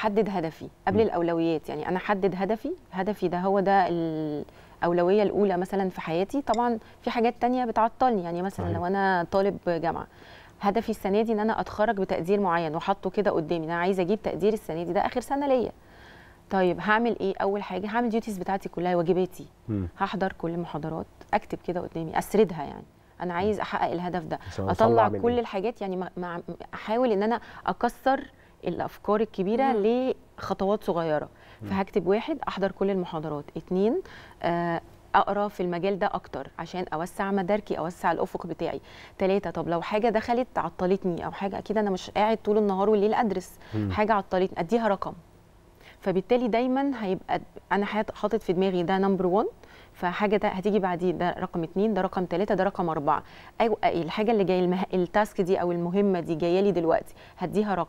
حدد هدفي قبل م. الاولويات يعني انا حدد هدفي هدفي ده هو ده الاولويه الاولى مثلا في حياتي طبعا في حاجات تانية بتعطلني يعني مثلا أيوة. لو انا طالب جامعه هدفي السنه دي ان انا اتخرج بتقدير معين وحاطه كده قدامي انا عايزه اجيب تقدير السنه دي ده اخر سنه ليا طيب هعمل ايه اول حاجه هعمل ديوتيز بتاعتي كلها واجباتي هحضر كل المحاضرات اكتب كده قدامي اسردها يعني انا عايز احقق الهدف ده اطلع كل الحاجات يعني ما احاول ان انا اكسر الافكار الكبيره مم. لخطوات صغيره مم. فهكتب واحد احضر كل المحاضرات اتنين آه اقرا في المجال ده اكتر عشان اوسع مداركي اوسع الافق بتاعي ثلاثه طب لو حاجه دخلت عطلتني او حاجه اكيد انا مش قاعد طول النهار والليل ادرس مم. حاجه عطلتني اديها رقم فبالتالي دايما هيبقى انا حاطط في دماغي ده نمبر 1 فحاجه ده هتيجي بعديه ده رقم 2 ده رقم 3 ده رقم اربعه أيوة الحاجه اللي جايه التاسك دي او المهمه دي جايه لي دلوقتي هديها رقم